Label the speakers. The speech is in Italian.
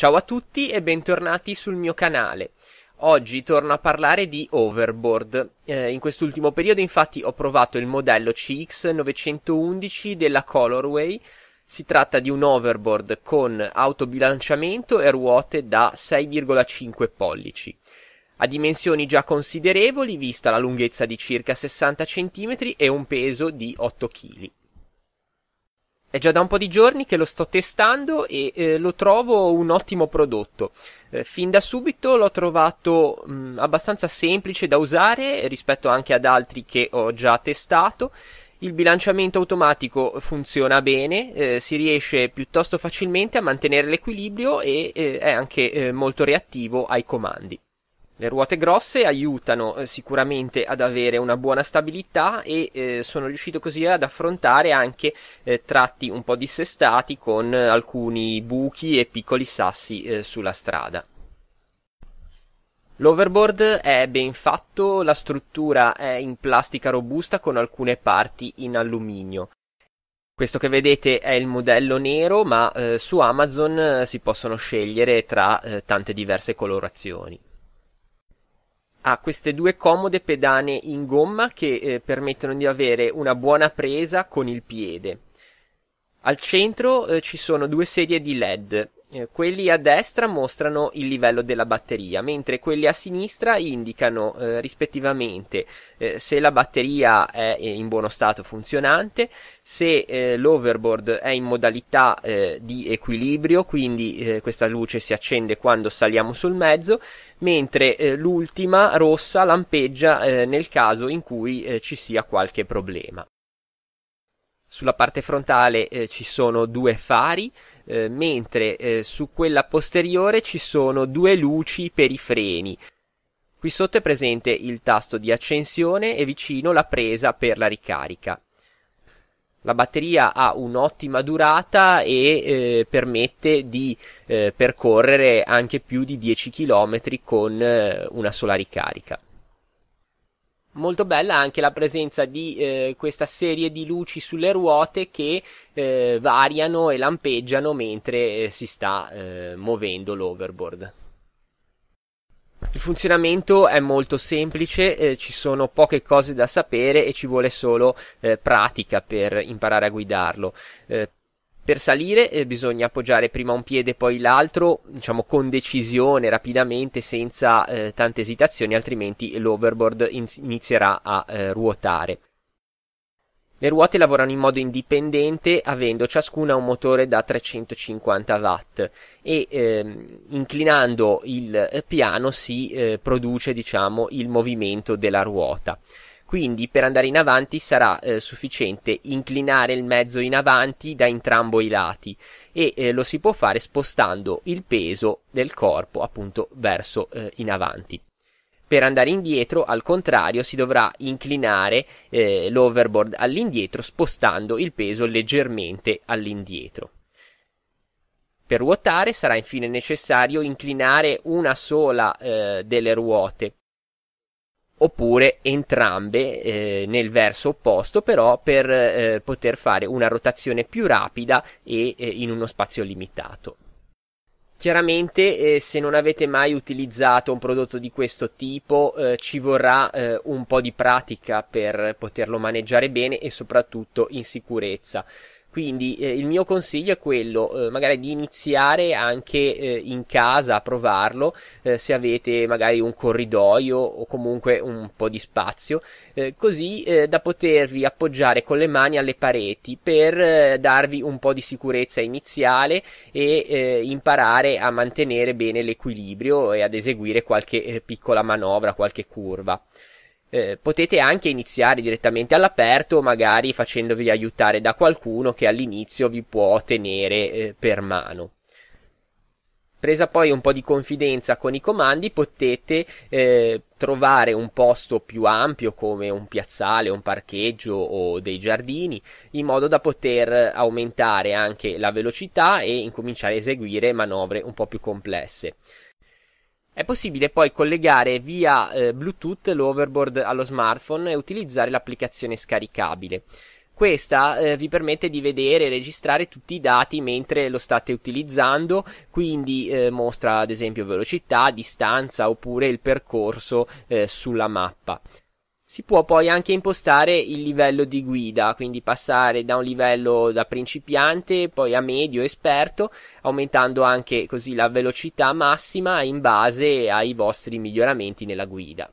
Speaker 1: Ciao a tutti e bentornati sul mio canale. Oggi torno a parlare di Overboard. Eh, in quest'ultimo periodo infatti ho provato il modello CX911 della Colorway. Si tratta di un overboard con autobilanciamento e ruote da 6,5 pollici. Ha dimensioni già considerevoli, vista la lunghezza di circa 60 cm e un peso di 8 kg. È già da un po' di giorni che lo sto testando e eh, lo trovo un ottimo prodotto. Eh, fin da subito l'ho trovato mh, mm, abbastanza semplice da usare rispetto anche ad altri che ho già testato. Il bilanciamento automatico funziona bene, eh, si riesce piuttosto facilmente a mantenere l'equilibrio e eh, è anche eh, molto reattivo ai comandi. Le ruote grosse aiutano eh, sicuramente ad avere una buona stabilità e eh, sono riuscito così ad affrontare anche eh, tratti un po' dissestati con eh, alcuni buchi e piccoli sassi eh, sulla strada. L'overboard è ben fatto, la struttura è in plastica robusta con alcune parti in alluminio. Questo che vedete è il modello nero, ma eh, su Amazon si possono scegliere tra tante diverse colorazioni ha queste due comode pedane in gomma che eh, permettono di avere una buona presa con il piede. Al centro eh, ci sono due serie di LED, eh, quelli a destra mostrano il livello della batteria, mentre quelli a sinistra indicano eh, rispettivamente eh, se la batteria è in buono stato funzionante, se eh, l'overboard è in modalità eh, di equilibrio, quindi questa luce si accende quando saliamo sul mezzo, mentre l'ultima rossa lampeggia nel caso in cui ci sia qualche problema. Sulla parte frontale eh, ci sono due fari eh, mentre eh, su quella posteriore ci sono due luci per i freni. Qui sotto è presente il tasto di accensione e vicino la presa per la ricarica. La batteria ha un'ottima durata e eh, permette di eh, percorrere anche più di 10 km con eh, una sola ricarica. Molto bella anche la presenza di eh, questa serie di luci sulle ruote che eh, variano e lampeggiano mentre eh, si sta eh, muovendo l'overboard. Il funzionamento è molto semplice, eh, ci sono poche cose da sapere e ci vuole solo eh, pratica per imparare a guidarlo. Per salire eh, bisogna appoggiare prima un piede e poi l'altro, diciamo con decisione, rapidamente, senza eh, tante esitazioni, altrimenti l'overboard inizierà a eh, ruotare. Le ruote lavorano in modo indipendente avendo ciascuna un motore da 350 watt e eh, inclinando il eh, piano si eh, produce diciamo, il movimento della ruota. Quindi per andare in avanti sarà eh, sufficiente inclinare il mezzo in avanti da entrambi i lati e eh, lo si può fare spostando il peso del corpo appunto verso eh, in avanti. Per andare indietro, al contrario, si dovrà inclinare eh, l'overboard all'indietro spostando il peso leggermente all'indietro. Per ruotare sarà infine necessario inclinare una sola eh, delle ruote oppure entrambe eh, nel verso opposto però per eh, poter fare una rotazione più rapida e eh, in uno spazio limitato. Chiaramente eh, se non avete mai utilizzato un prodotto di questo tipo eh, ci vorrà eh, un po' di pratica per poterlo maneggiare bene e soprattutto in sicurezza. Quindi eh, il mio consiglio è quello, eh, magari di iniziare anche eh, in casa a provarlo, eh, se avete magari un corridoio o comunque un po' di spazio, eh, così eh, da potervi appoggiare con le mani alle pareti per darvi un po' di sicurezza iniziale e imparare a mantenere bene l'equilibrio e ad eseguire qualche piccola manovra, qualche curva eh, potete anche iniziare direttamente all'aperto, magari facendovi aiutare da qualcuno che all'inizio vi può tenere eh, per mano. Presa poi un po' di confidenza con i comandi, potete eh, trovare un posto più ampio come un piazzale, un parcheggio o dei giardini, in modo da poter aumentare anche la velocità e incominciare a eseguire manovre un po' più complesse. È possibile poi collegare via eh, Bluetooth l'overboard allo smartphone e utilizzare l'applicazione scaricabile. Questa eh, vi permette di vedere e registrare tutti i dati mentre lo state utilizzando, quindi eh, mostra ad esempio velocità, distanza oppure il percorso eh, sulla mappa. Si può poi anche impostare il livello di guida, quindi passare da un livello da principiante, poi a medio, esperto, aumentando anche così la velocità massima in base ai vostri miglioramenti nella guida.